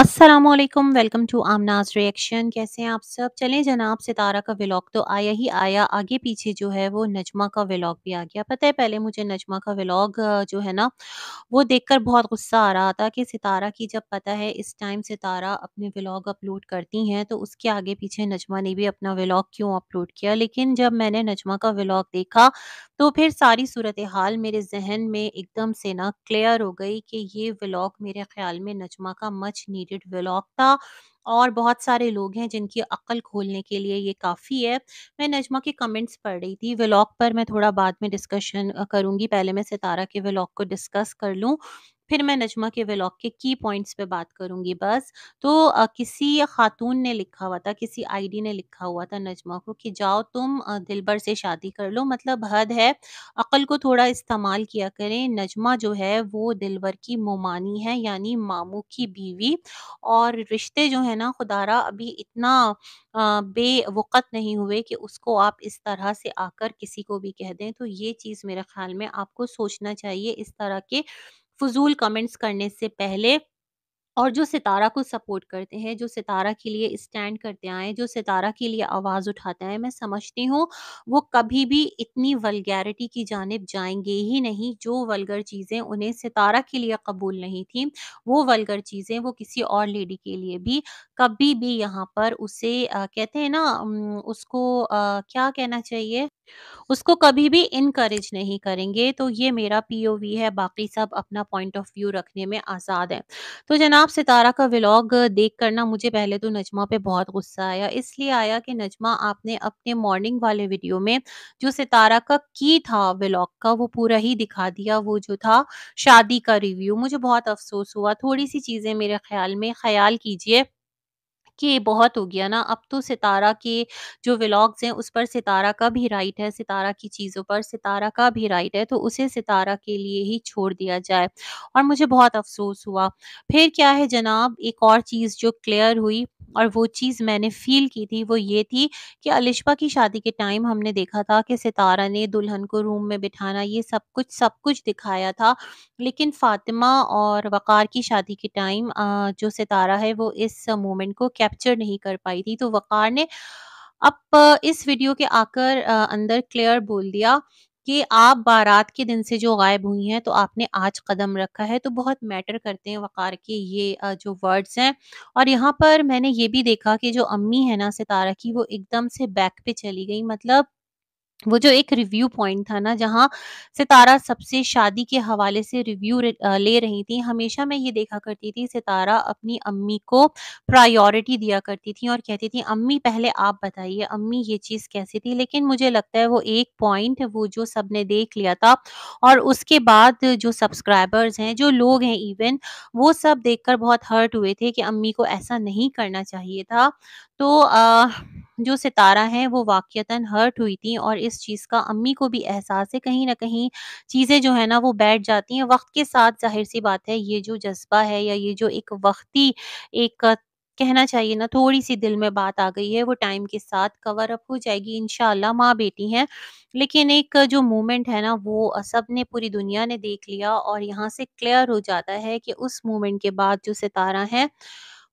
Aslam welcome to Aamnaz reaction कैसे हैं आप सब चलें जनाब सितारा का व्लॉग तो आया ही आया आगे पीछे जो है वो नजमा का व्लॉग भी आ गया पता है पहले मुझे नजमा का व्लॉग जो है ना वो देखकर बहुत गुस्सा आ रहा था कि सितारा की जब पता है इस टाइम सितारा अपने व्लॉग अपलोड करती हैं तो उसके आगे पीछे नजमा ने भी अपना व्लाग क्यों अपलोड किया लेकिन जब मैंने नजमा का व्लाग देखा तो फिर सारी सूरत हाल मेरे जहन में एकदम से ना क्लियर हो गई कि ये व्लाग मेरे ख्याल में नजमा का मच नीड created Velocta और बहुत सारे लोग हैं जिनकी अक्ल खोलने के लिए ये काफ़ी है मैं नजमा के कमेंट्स पढ़ रही थी व्लॉग पर मैं थोड़ा बाद में डिस्कशन करूँगी पहले मैं सितारा के व्लॉग को डिस्कस कर लूँ फिर मैं नजमा के व्लॉग के की पॉइंट्स पे बात करूंगी बस तो आ, किसी खातून ने लिखा हुआ था किसी आईडी ने लिखा हुआ था नजमा को कि जाओ तुम दिलबर से शादी कर लो मतलब हद है अकल को थोड़ा इस्तेमाल किया करें नजमा जो है वो दिलबर की मोमानी है यानी मामू की बीवी और रिश्ते जो है ना खुदारा अभी इतना बेवक़त नहीं हुए कि उसको आप इस तरह से आकर किसी को भी कह दें तो ये चीज़ मेरे ख्याल में आपको सोचना चाहिए इस तरह के फजूल कमेंट्स करने से पहले और जो सितारा को सपोर्ट करते हैं, जो सितारा के लिए स्टैंड करते आए जो सितारा के लिए आवाज़ उठाते आए हैं, मैं समझती हूँ वो कभी भी इतनी वलगैरिटी की जानब जाएंगे ही नहीं, जो वलगर चीज़ें उन्हें सितारा के लिए कबूल नहीं थी वो वलगर चीज़ें वो किसी और लेडी के लिए भी कभी भी यहाँ पर उसे आ, कहते हैं ना उसको आ, क्या कहना चाहिए? उसको कभी भी इनकरेज नहीं करेंगे, तो ये मेरा पीओवी है, बाकी सब अपना पॉइंट ऑफ व्यू रखने में आज़ाद है तो जना जनाब सितारा का व्लॉग देख कर ना मुझे पहले तो नजमा पे बहुत गुस्सा आया इसलिए आया कि नजमा आपने अपने मॉर्निंग वाले वीडियो में जो सितारा का की था व्लॉग का वो पूरा ही दिखा दिया वो जो था शादी का रिव्यू मुझे बहुत अफसोस हुआ थोड़ी सी चीज़ें मेरे ख्याल में ख्याल कीजिए कि ये बहुत हो गया ना अब तो सितारा के जो व्लॉग्स हैं उस पर सितारा का भी राइट है सितारा की चीज़ों पर सितारा का भी राइट है तो उसे सितारा के लिए ही छोड़ दिया जाए और मुझे बहुत अफसोस हुआ फिर क्या है जनाब एक और चीज़ जो क्लियर हुई और वो चीज़ मैंने फ़ील की थी वो ये थी कि अलिशा की शादी के टाइम हमने देखा था कि सितारा ने दुल्हन को रूम में बिठाना ये सब कुछ सब कुछ दिखाया था लेकिन फ़ातिमा और वक़ार की शादी के टाइम जो सितारा है वो इस मोमेंट को कैप्चर नहीं कर पाई थी। तो वक़ार ने अब इस वीडियो के आकर अंदर क्लियर बोल दिया कि आप बारात के दिन से जो गायब हुई हैं, तो आपने आज कदम रखा है, तो बहुत मैटर करते हैं वक़ार के ये जो वर्ड्स हैं। और यहाँ पर मैंने ये भी देखा कि जो अम्मी है ना सितारा की, वो एकदम से बैक पे चली गई मतलब वो जो एक रिव्यू पॉइंट था ना जहाँ सितारा सबसे शादी के हवाले से रिव्यू ले रही थी हमेशा मैं ये देखा करती थी सितारा अपनी अम्मी को प्रायोरिटी दिया करती थी और कहती थी अम्मी पहले आप बताइए अम्मी ये चीज़ कैसी थी लेकिन मुझे लगता है वो एक पॉइंट वो जो सब ने देख लिया था और उसके बाद जो सब्सक्राइबर्स हैं जो लोग हैं इवन वो सब देख कर बहुत हर्ट हुए थे कि अम्मी को ऐसा नहीं करना चाहिए था तो जो सितारा है वो वाकयता हर्ट हुई थी और इस चीज़ का अम्मी को भी एहसास है कहीं ना कहीं चीज़ें जो है ना वो बैठ जाती हैं। वक़्त के साथ ज़ाहिर-सी बात है ये जो जज़्बा है या ये जो एक वक़्ती एक कहना चाहिए ना थोड़ी-सी दिल में बात आ गई है वो टाइम के साथ कवर अप हो जाएगी इंशाअल्लाह माँ-बेटी हैं। लेकिन एक जो मोमेंट है ना वो सब ने पूरी दुनिया ने देख लिया और यहाँ से क्लियर हो जाता है कि उस मोमेंट के बाद जो सितारा है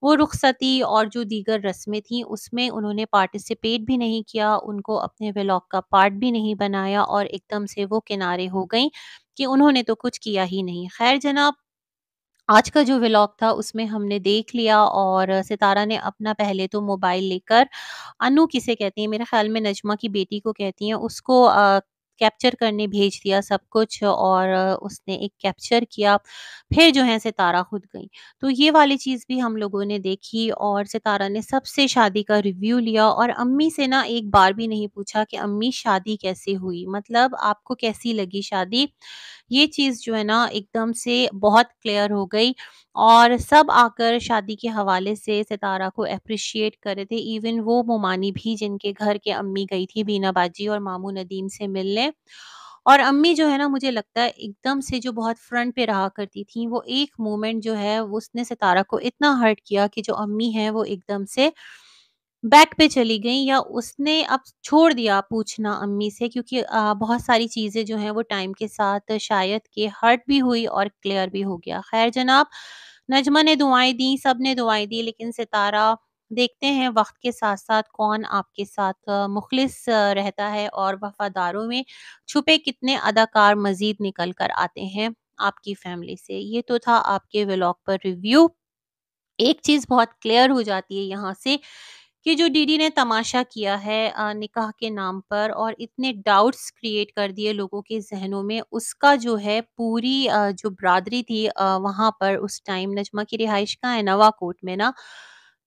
वो रुखसती और जो दीगर रस्में थी उसमें उन्होंने पार्टिसिपेट भी नहीं किया उनको अपने ब्लॉग का पार्ट भी नहीं बनाया और एकदम से वो किनारे हो गई कि उन्होंने तो कुछ किया ही नहीं खैर जनाब आज का जो व्लॉग था उसमें हमने देख लिया और सितारा ने अपना पहले तो मोबाइल लेकर अनु किसे कहती है मेरे ख्याल में नजमा की बेटी को कहती है उसको आ, कैप्चर करने भेज दिया सब कुछ और उसने एक कैप्चर किया फिर जो है सितारा खुद गई तो ये वाली चीज़ भी हम लोगों ने देखी और सितारा ने सबसे शादी का रिव्यू लिया और अम्मी से ना एक बार भी नहीं पूछा कि अम्मी शादी कैसे हुई मतलब आपको कैसी लगी शादी ये चीज़ जो है ना एकदम से बहुत क्लियर हो गई और सब आकर शादी के हवाले से सितारा को अप्रिशिएट कर रहे थे इवन वो मोमानी भी जिनके घर के अम्मी गई थी बीना बाजी और मामू नदीम से मिलने है और अम्मी जो है ना मुझे लगता है एकदम से जो बहुत फ्रंट पे रहा करती थी वो एक मोमेंट जो है वो उसने सितारा को इतना हर्ट किया कि जो अम्मी है वो एकदम से बैक पे चली गई या उसने अब छोड़ दिया पूछना अम्मी से क्योंकि बहुत सारी चीज़ें जो हैं वो टाइम के साथ शायद के हर्ट भी हुई और क्लियर भी हो गया खैर जनाब नजमा ने दुआएं दी सब ने दुआएं दी लेकिन सितारा देखते हैं वक्त के साथ साथ कौन आपके साथ मुखलिस रहता है और वफादारों में छुपे कितने अदाकार मज़ीद निकल कर आते हैं आपकी फैमिली से ये तो था आपके व्लॉग पर रिव्यू एक चीज़ बहुत क्लियर हो जाती है यहाँ से कि जो डीडी ने तमाशा किया है निकाह के नाम पर और इतने डाउट्स क्रिएट कर दिए लोगों के जहनों में उसका जो है पूरी जो बरादरी थी वहां पर उस टाइम नजमा की रिहाइश का है नवा कोर्ट में ना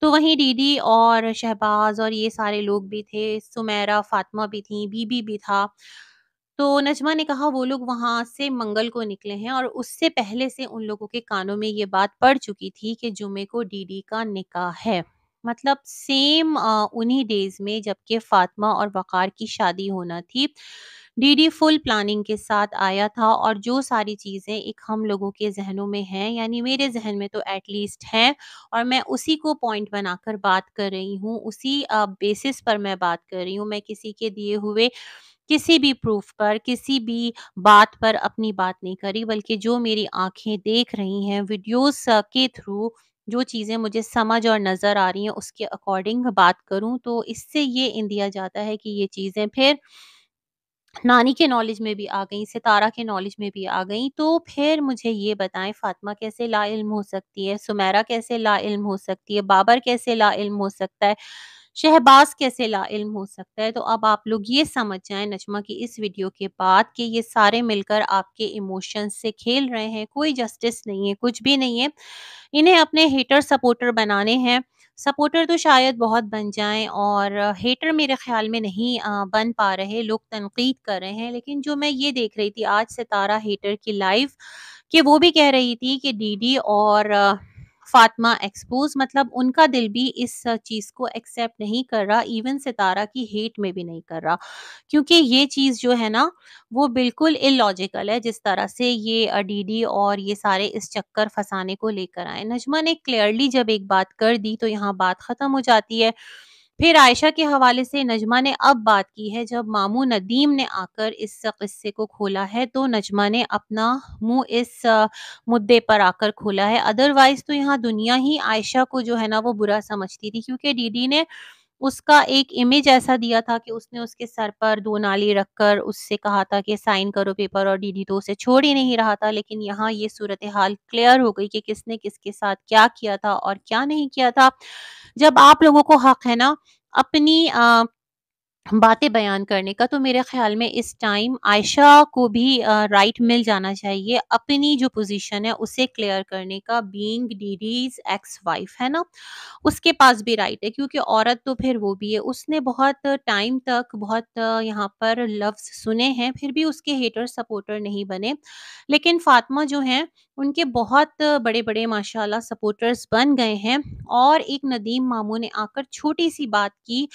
तो वहीं डीडी और शहबाज और ये सारे लोग भी थे, सुमेरा फ़ातिमा भी थी बीबी भी था। तो नजमा ने कहा वो लोग वहाँ से मंगल को निकले हैं और उससे पहले से उन लोगों के कानों में ये बात पड़ चुकी थी कि जुमे को डीडी का निकाह है। मतलब सेम उन्हीं डेज़ में जबकि फ़ातिमा और वक़ार की शादी होना थी। डीडी फुल प्लानिंग के साथ आया था और जो सारी चीज़ें एक हम लोगों के जहनों में हैं यानी मेरे जहन में तो एटलीस्ट हैं और मैं उसी को पॉइंट बनाकर बात कर रही हूँ उसी बेसिस पर मैं बात कर रही हूँ मैं किसी के दिए हुए किसी भी प्रूफ पर किसी भी बात पर अपनी बात नहीं करी बल्कि जो मेरी आंखें देख रही हैं वीडियोस के थ्रू जो चीज़ें मुझे समझ और नज़र आ रही हैं उसके अकॉर्डिंग बात करूं तो इससे ये इंदिया जाता है कि ये चीज़ें फिर नानी के नॉलेज में भी आ गई, सितारा के नॉलेज में भी आ गई, तो फिर मुझे ये बताएं फ़ातिमा कैसे ला इल्म हो सकती है? सुमैरा कैसे ला इल्म हो सकती है? बाबर कैसे ला इल्म हो सकता है? शहबाज़ कैसे ला इल्म हो सकता है? तो अब आप लोग ये समझ जाएं नजमा की इस वीडियो के बाद कि ये सारे मिलकर आपके इमोशंस से खेल रहे हैं, कोई जस्टिस नहीं है, कुछ भी नहीं है। इन्हें अपने हेटर सपोर्टर बनाने हैं। सपोर्टर तो शायद बहुत बन जाएँ और हेटर मेरे ख़्याल में नहीं बन पा रहे, लोग तनक़ीद कर रहे हैं। लेकिन जो मैं ये देख रही थी आज सितारा हेटर की लाइव कि वो भी कह रही थी कि डीडी और फातमा एक्सपोज मतलब उनका दिल भी इस चीज़ को एक्सेप्ट नहीं कर रहा इवन सितारा की हेट में भी नहीं कर रहा क्योंकि ये चीज़ जो है ना वो बिल्कुल इलॉजिकल है जिस तरह से ये डीडी और ये सारे इस चक्कर फंसाने को लेकर आए नजमा ने क्लियरली जब एक बात कर दी तो यहाँ बात ख़त्म हो जाती है फिर आयशा के हवाले से नजमा ने अब बात की है जब मामू नदीम ने आकर इस किस्से को खोला है तो नजमा ने अपना मुंह इस मुद्दे पर आकर खोला है अदरवाइज तो यहाँ दुनिया ही आयशा को जो है ना वो बुरा समझती थी क्योंकि डीडी ने उसका एक इमेज ऐसा दिया था कि उसने उसके सर पर दो नाली रखकर उससे कहा था कि साइन करो पेपर और डीडी तो उसे छोड़ ही नहीं रहा था लेकिन यहाँ ये सूरत हाल क्लियर हो गई कि किसने किसके साथ क्या किया था और क्या नहीं किया था जब आप लोगों को हक है ना अपनी आ, बातें बयान करने का तो मेरे ख्याल में इस टाइम आयशा को भी राइट मिल जाना चाहिए अपनी जो पोजीशन है उसे क्लियर करने का बीइंग डीडीज एक्स वाइफ है ना उसके पास भी राइट है क्योंकि औरत तो फिर वो भी है उसने बहुत टाइम तक बहुत यहाँ पर लफ्ज़ सुने हैं फिर भी उसके हेटर सपोर्टर नहीं बने लेकिन फातमा जो हैं उनके बहुत बड़े बड़े माशाल्लाह सपोर्टर्स बन गए हैं और एक नदीम मामू ने आकर छोटी सी बात की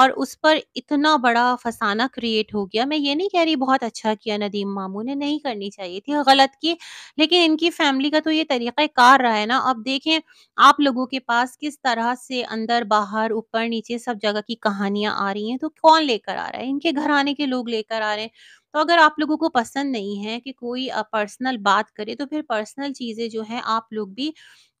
और उस पर इतना इतना बड़ा फसाना क्रिएट हो गया। मैं ये नहीं कह रही बहुत अच्छा किया नदीम मामू ने, नहीं करनी चाहिए थी गलत की, लेकिन इनकी फैमिली का तो ये तरीका कार रहा है ना। अब देखें आप लोगों के पास किस तरह से अंदर-बाहर, ऊपर-नीचे सब जगह की कहानियां आ रही हैं, तो कौन लेकर आ रहा है? इनके घर आने के लोग लेकर आ रहे हैं। तो अगर आप लोगों को पसंद नहीं है कि कोई पर्सनल बात करे, तो फिर पर्सनल चीज़ें जो है आप लोग भी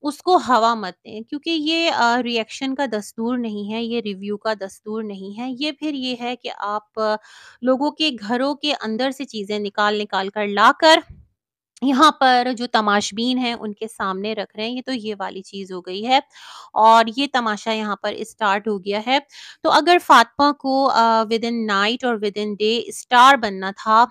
उसको हवा मत दें क्योंकि ये रिएक्शन का दस्तूर नहीं है ये रिव्यू का दस्तूर नहीं है ये फिर ये है कि आप लोगों के घरों के अंदर से चीज़ें निकाल निकाल कर लाकर यहाँ पर जो तमाशबीन हैं उनके सामने रख रहे हैं ये तो ये वाली चीज़ हो गई है और ये तमाशा यहाँ पर स्टार्ट हो गया है तो अगर फातमा को विद इन नाइट और विद इन डे स्टार बनना था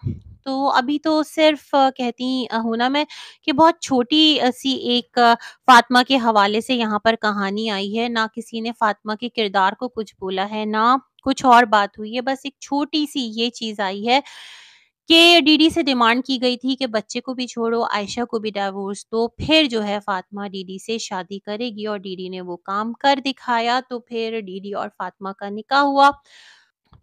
तो अभी तो सिर्फ कहती हूँ ना मैं कि बहुत छोटी सी एक फ़ातिमा के हवाले से यहाँ पर कहानी आई है, ना किसी ने फ़ातिमा के किरदार को कुछ बोला है, ना कुछ और बात हुई है, बस एक छोटी-सी ये चीज़ आई है कि डीडी से डिमांड की गई थी कि बच्चे को भी छोड़ो, आयशा को भी डाइवोर्स दो, तो फिर जो है फ़ातिमा डीडी से शादी करेगी और डीडी ने वो काम कर दिखाया, तो फिर डीडी और फ़ातिमा का निकाह हुआ।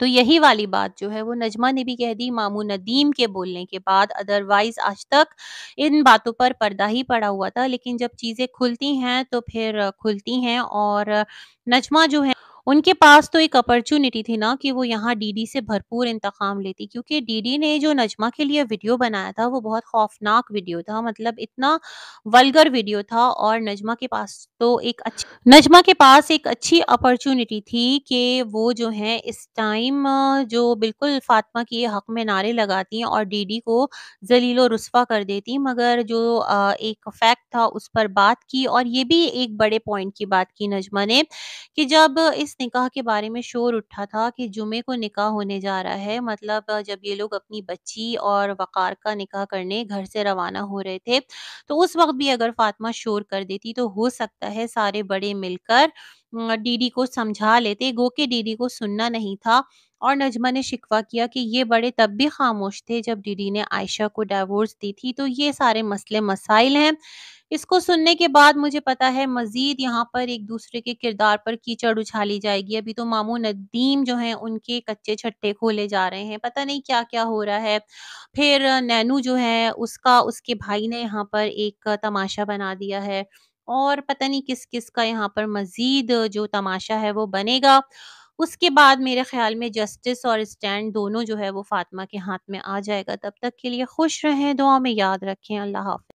तो यही वाली बात जो है वो नजमा ने भी कह दी मामू नदीम के बोलने के बाद अदरवाइज आज तक इन बातों पर पर्दा ही पड़ा हुआ था लेकिन जब चीज़ें खुलती हैं तो फिर खुलती हैं और नजमा जो है उनके पास तो एक अपॉर्चुनिटी थी ना कि वो यहाँ डीडी से भरपूर इंतकाम लेती क्योंकि डीडी ने जो नजमा के लिए वीडियो बनाया था वो बहुत खौफनाक वीडियो था मतलब इतना वलगर वीडियो था और नजमा के पास तो एक अच्छी नजमा के पास एक अच्छी अपॉर्चुनिटी थी कि वो जो है इस टाइम जो बिल्कुल फातिमा के हक में नारे लगाती और डी को जलीलो रस्वा कर देती मगर जो एक फैक्ट था उस पर बात की और ये भी एक बड़े पॉइंट की बात की नजमा ने कि जब इस निकाह के बारे में शोर उठा था कि जुमे को निकाह होने जा रहा है मतलब जब ये लोग अपनी बच्ची और वक़ार का निकाह करने घर से रवाना हो रहे थे, तो उस वक़्त भी अगर फ़ातिमा शोर कर देती तो हो सकता है सारे बड़े मिलकर डीडी को समझा लेते, गो के डीडी को सुनना नहीं था और नजमा ने शिकवा किया कि ये बड़े तब भी खामोश थे जब डीडी ने आयशा को डाइवोर्स दी थी, तो ये सारे मसले-मसाइल हैं। इसको सुनने के बाद मुझे पता है मज़ीद यहाँ पर एक दूसरे के किरदार पर कीचड़ उछाली जाएगी। अभी तो मामू नदीम जो है उनके कच्चे छट्टे खोले जा रहे हैं, पता नहीं क्या-क्या हो रहा है। फिर नैनू जो है उसका उसके भाई ने यहाँ पर एक तमाशा बना दिया है और पता नहीं किस-किस का यहाँ पर मज़ीद जो तमाशा है वो बनेगा। उसके बाद मेरे ख़्याल में जस्टिस और स्टैंड दोनों जो है वो फ़ातिमा के हाथ में आ जाएगा। तब तक के लिए खुश रहें, दुआ में याद रखें। अल्लाह हाफ़ि